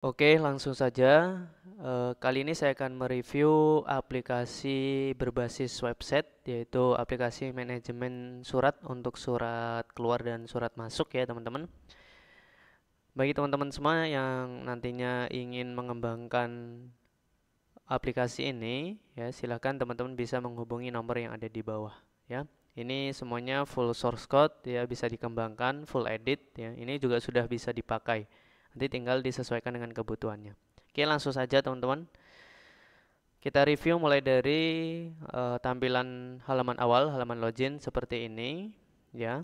Oke, langsung saja. Eh, kali ini saya akan mereview aplikasi berbasis website, yaitu aplikasi manajemen surat untuk surat keluar dan surat masuk ya teman-teman. Bagi teman-teman semua yang nantinya ingin mengembangkan aplikasi ini, ya silahkan teman-teman bisa menghubungi nomor yang ada di bawah. Ya, ini semuanya full source code, ya bisa dikembangkan, full edit. Ya, ini juga sudah bisa dipakai Nanti tinggal disesuaikan dengan kebutuhannya. Oke, langsung saja teman-teman. Kita review mulai dari uh, tampilan halaman awal, halaman login seperti ini, ya.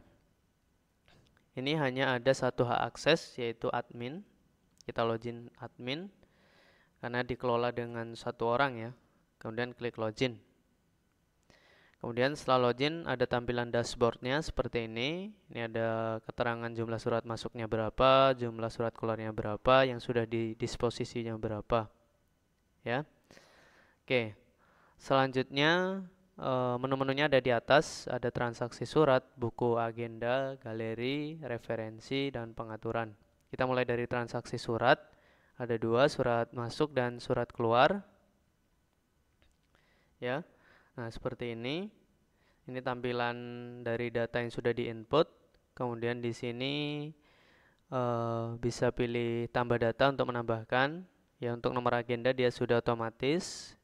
Ini hanya ada satu hak akses yaitu admin. Kita login admin karena dikelola dengan satu orang ya. Kemudian klik login. Kemudian setelah login ada tampilan dashboardnya seperti ini. Ini ada keterangan jumlah surat masuknya berapa, jumlah surat keluarnya berapa, yang sudah di disposisinya berapa. Ya. Oke. Selanjutnya eh, menu-menunya ada di atas, ada transaksi surat, buku agenda, galeri, referensi, dan pengaturan. Kita mulai dari transaksi surat. Ada dua, surat masuk dan surat keluar. Ya. Nah, seperti ini. Ini tampilan dari data yang sudah diinput. Kemudian di sini uh, bisa pilih tambah data untuk menambahkan. Ya, untuk nomor agenda dia sudah otomatis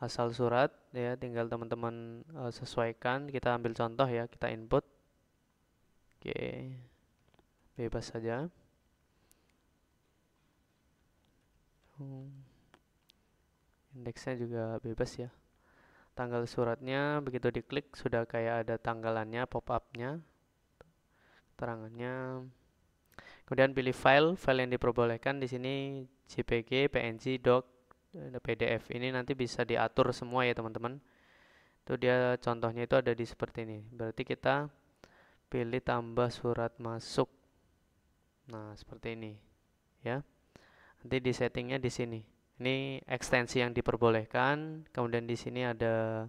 asal surat ya, tinggal teman-teman uh, sesuaikan. Kita ambil contoh ya, kita input. Oke. Bebas saja. Hmm. Indeksnya juga bebas ya tanggal suratnya begitu diklik sudah kayak ada tanggalannya pop upnya terangannya kemudian pilih file file yang diperbolehkan di sini JPG, PNG, doc, eh, PDF ini nanti bisa diatur semua ya teman-teman itu dia contohnya itu ada di seperti ini berarti kita pilih tambah surat masuk nah seperti ini ya nanti di settingnya di sini ini ekstensi yang diperbolehkan. Kemudian di sini ada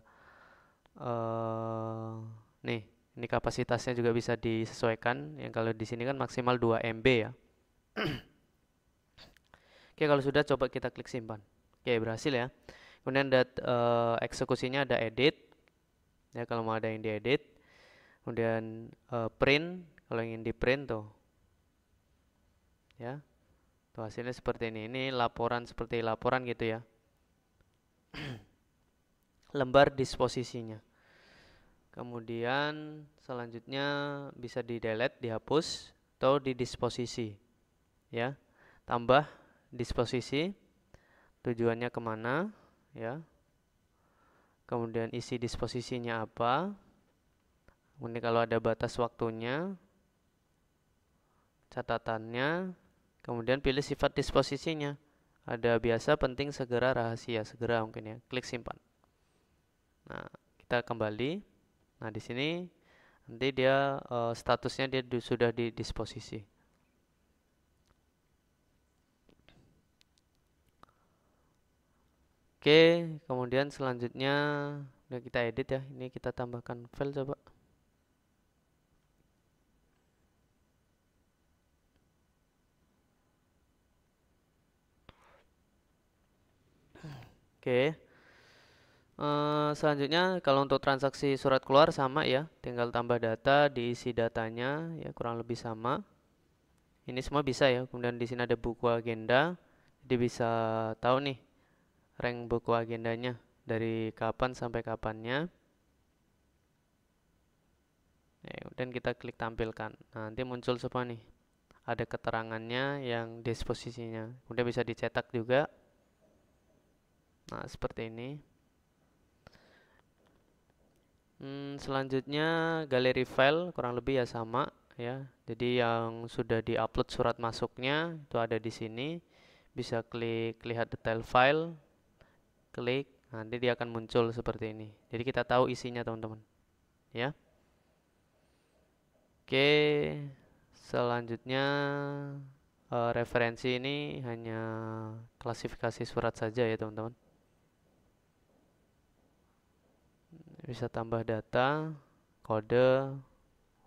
uh, nih, ini kapasitasnya juga bisa disesuaikan. Yang kalau di sini kan maksimal 2 MB ya. Oke, kalau sudah coba kita klik simpan. Oke, berhasil ya. Kemudian ada uh, eksekusinya ada edit. Ya, kalau mau ada yang edit. Kemudian uh, print kalau ingin di print tuh. Ya, Tuh hasilnya seperti ini. Ini laporan seperti laporan gitu ya. Lembar disposisinya. Kemudian selanjutnya bisa di delete, dihapus atau di disposisi. Ya. Tambah disposisi tujuannya kemana ya. Kemudian isi disposisinya apa? Kemudian kalau ada batas waktunya, catatannya, Kemudian pilih sifat disposisinya. Ada biasa, penting, segera, rahasia, segera mungkin ya. Klik simpan. Nah, kita kembali. Nah, di sini nanti dia uh, statusnya dia di, sudah di disposisi. Oke, kemudian selanjutnya kita edit ya. Ini kita tambahkan file coba. Oke. Uh, selanjutnya kalau untuk transaksi surat keluar sama ya, tinggal tambah data, diisi datanya ya kurang lebih sama. Ini semua bisa ya. Kemudian di sini ada buku agenda, jadi bisa tahu nih rank buku agendanya dari kapan sampai kapannya. Ya, Dan kita klik tampilkan. Nah, nanti muncul semua nih. Ada keterangannya yang disposisinya. Kemudian bisa dicetak juga Nah, seperti ini. Hmm, selanjutnya galeri file kurang lebih ya sama ya. Jadi yang sudah diupload surat masuknya itu ada di sini. Bisa klik lihat detail file, klik nanti dia akan muncul seperti ini. Jadi kita tahu isinya teman-teman. Ya. Oke, selanjutnya uh, referensi ini hanya klasifikasi surat saja ya teman-teman. bisa tambah data, kode,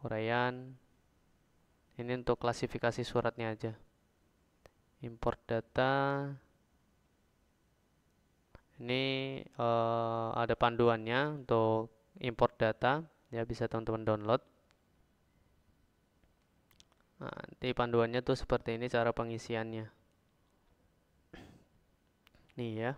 uraian. Ini untuk klasifikasi suratnya aja. Import data. Ini uh, ada panduannya untuk import data, ya bisa teman-teman download. Nah, nanti panduannya tuh seperti ini cara pengisiannya. Nih ya.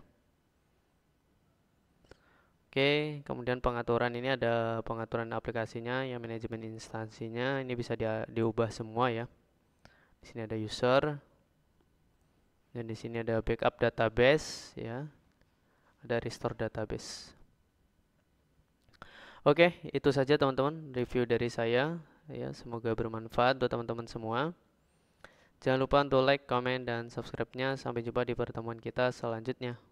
Oke, kemudian pengaturan ini ada pengaturan aplikasinya, yang manajemen instansinya, ini bisa di, diubah semua ya. Di sini ada user, dan di sini ada backup database, ya, ada restore database. Oke, itu saja teman-teman review dari saya. Ya, semoga bermanfaat buat teman-teman semua. Jangan lupa untuk like, comment, dan subscribe-nya. Sampai jumpa di pertemuan kita selanjutnya.